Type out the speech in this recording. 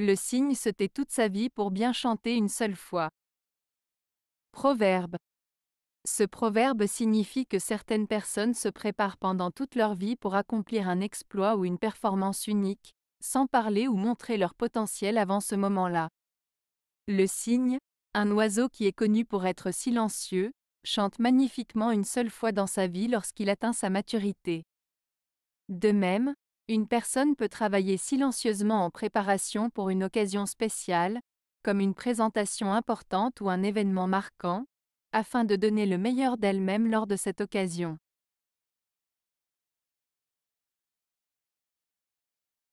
Le cygne se tait toute sa vie pour bien chanter une seule fois. Proverbe. Ce proverbe signifie que certaines personnes se préparent pendant toute leur vie pour accomplir un exploit ou une performance unique, sans parler ou montrer leur potentiel avant ce moment-là. Le cygne, un oiseau qui est connu pour être silencieux, chante magnifiquement une seule fois dans sa vie lorsqu'il atteint sa maturité. De même, une personne peut travailler silencieusement en préparation pour une occasion spéciale, comme une présentation importante ou un événement marquant, afin de donner le meilleur d'elle-même lors de cette occasion.